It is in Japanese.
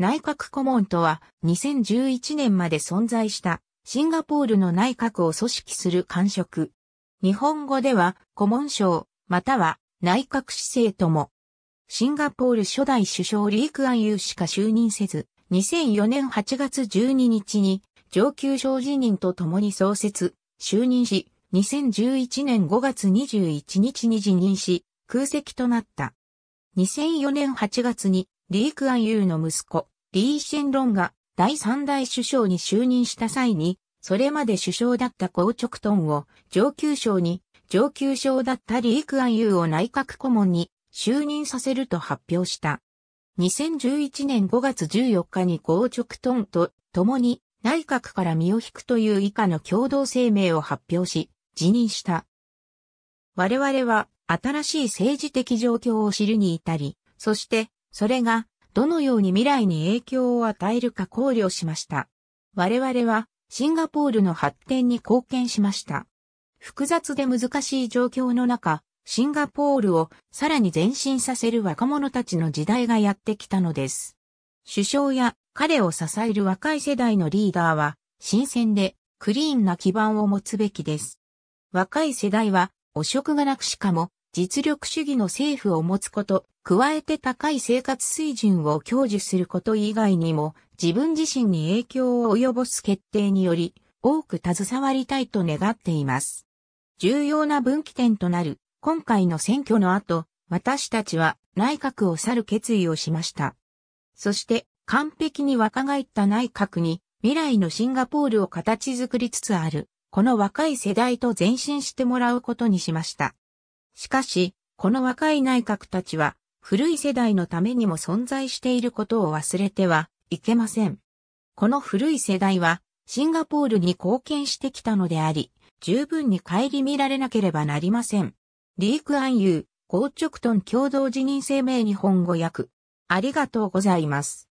内閣顧問とは2011年まで存在したシンガポールの内閣を組織する官職。日本語では顧問省または内閣市政とも。シンガポール初代首相リークアンユーしか就任せず、2004年8月12日に上級省辞任とともに創設、就任し、2011年5月21日に辞任し、空席となった。2004年8月にリー・クアンユーの息子、リー・シェンロンが第三代首相に就任した際に、それまで首相だったコウチョクトンを上級省に、上級省だったリー・クアンユーを内閣顧問に就任させると発表した。2011年5月14日にゴ直チョクトンと共に内閣から身を引くという以下の共同声明を発表し、辞任した。我々は新しい政治的状況を知るに至り、そしてそれが、どのように未来に影響を与えるか考慮しました。我々は、シンガポールの発展に貢献しました。複雑で難しい状況の中、シンガポールをさらに前進させる若者たちの時代がやってきたのです。首相や彼を支える若い世代のリーダーは、新鮮でクリーンな基盤を持つべきです。若い世代は汚職がなくしかも実力主義の政府を持つこと、加えて高い生活水準を享受すること以外にも、自分自身に影響を及ぼす決定により、多く携わりたいと願っています。重要な分岐点となる、今回の選挙の後、私たちは内閣を去る決意をしました。そして、完璧に若返った内閣に、未来のシンガポールを形作りつつある、この若い世代と前進してもらうことにしました。しかし、この若い内閣たちは、古い世代のためにも存在していることを忘れてはいけません。この古い世代は、シンガポールに貢献してきたのであり、十分に顧みられなければなりません。リークアンユー、ゴーチョクトン共同辞任声明日本語訳。ありがとうございます。